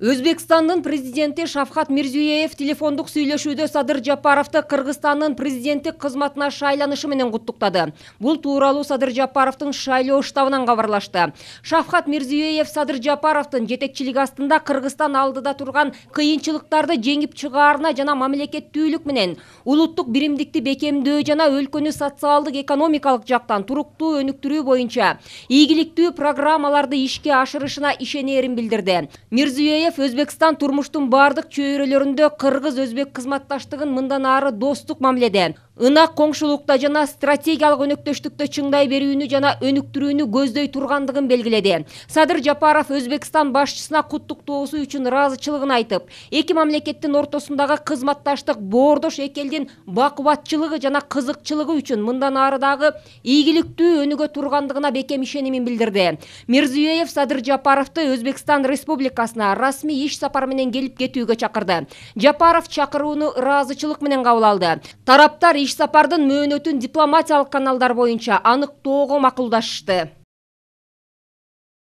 өзбекстандын президенти шавкат мирзиёев телефондық сүйлөшүүдө садыр жапаровду кыргызстандын президенті кызматына шайланышы менен куттуктады бул тууралуу садыр жапаровдун шайлоо штабынан кабарлашты шавкат мирзиёев садыр жапаровдун жетекчилиги астында кыргызстан алдыда турган кыйынчылыктарды жеңип чыгаарына жана мамлекеттүүлүк менен улуттук биримдикти бекемдөө жана өлкөнү социалдык экономикалық жақтан туруктуу өнүктүрүү боюнча ийгиликтүү программаларды ишке ашырышына ишенерин билдирди мирзиёев алиев өзбекстан турмуштун баардык чөйрөлөрүндө кыргыз өзбек кызматташтыгын мындан ары достук мамиледе ынак коңшулукта жана стратегиялык өнөктөштүктө чыңдай берүүнү жана өнүктүрүүнү көздөй тургандыгын белгиледи садыр жапаров өзбекстан башчысына куттуктоосу үчүн ыраазычылыгын айтып эки мамлекеттин ортосундагы кызматташтык боордош эки элдин бакубатчылыгы жана кызыкчылыгы үчүн мындан ары дагы ийгиликтүү өнүгө тургандыгына бекем ишенимин билдирди мирзиеев садыр жапаровду өзбекстан республикасына расй расмий иш сапар менен келип кетүүгө чакырды жапаров чакырууну ыраазычылык менен кабыл алды тараптар иш сапардын мөөнөтүн дипломатиялык каналдар боюнча аныктоого макулдашышты